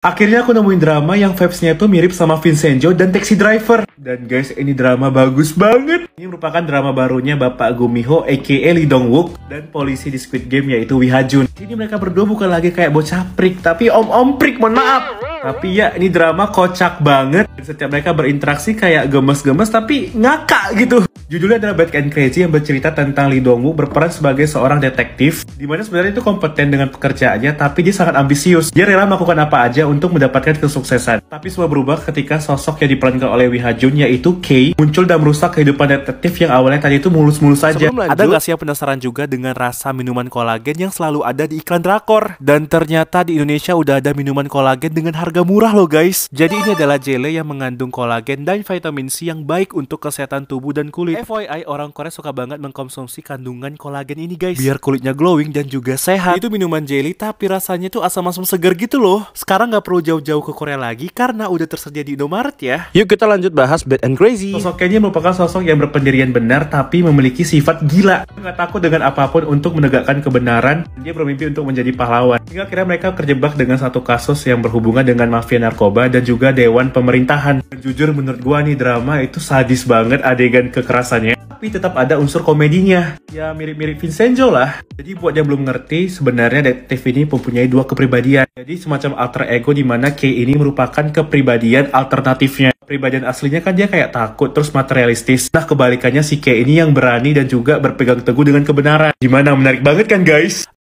Akhirnya aku nemuin drama yang vibes-nya tuh mirip sama Vincenzo dan Taxi Driver. Dan guys, ini drama bagus banget. Ini merupakan drama barunya Bapak Gumiho aka Lee Dong Wook dan polisi di Squid Game yaitu Wi Hajun. Jun. Jadi mereka berdua bukan lagi kayak bocah prik, tapi om-om prik, mohon maaf. Tapi ya, ini drama kocak banget. Setiap mereka berinteraksi kayak gemes-gemes tapi ngakak gitu. Judulnya adalah Bad and Crazy yang bercerita tentang Lee Woo berperan sebagai seorang detektif dimana sebenarnya itu kompeten dengan pekerjaannya tapi dia sangat ambisius. Dia rela melakukan apa aja untuk mendapatkan kesuksesan. Tapi semua berubah ketika sosok yang diperankan oleh Wi Ha Jun yaitu Kay muncul dan merusak kehidupan detektif yang awalnya tadi itu mulus-mulus saja. -mulus ada gak sih yang penasaran juga dengan rasa minuman kolagen yang selalu ada di iklan drakor? Dan ternyata di Indonesia udah ada minuman kolagen dengan harga murah loh guys. Jadi ini adalah jele yang mengandung kolagen dan vitamin C yang baik untuk kesehatan tubuh dan kulit. FYI, orang Korea suka banget mengkonsumsi kandungan kolagen ini guys. Biar kulitnya glowing dan juga sehat. Itu minuman jelly tapi rasanya tuh asam-asam segar gitu loh. Sekarang nggak perlu jauh-jauh ke Korea lagi karena udah tersedia di Indomaret ya. Yuk kita lanjut bahas Bad and Crazy. Sosok Kenny merupakan sosok yang berpendirian benar tapi memiliki sifat gila. Nggak takut dengan apapun untuk menegakkan kebenaran. Dia bermimpi untuk menjadi pahlawan. Hingga akhirnya mereka terjebak dengan satu kasus yang berhubungan dengan mafia narkoba dan juga dewan pemerintah menahan. Jujur menurut gua nih drama itu sadis banget adegan kekerasannya tapi tetap ada unsur komedinya. Ya mirip-mirip Vincenzo lah. Jadi buat yang belum ngerti, sebenarnya detektif ini mempunyai dua kepribadian. Jadi semacam alter ego di mana K ini merupakan kepribadian alternatifnya. Kepribadian aslinya kan dia kayak takut terus materialistis. Nah kebalikannya si K ini yang berani dan juga berpegang teguh dengan kebenaran. Gimana menarik banget kan guys?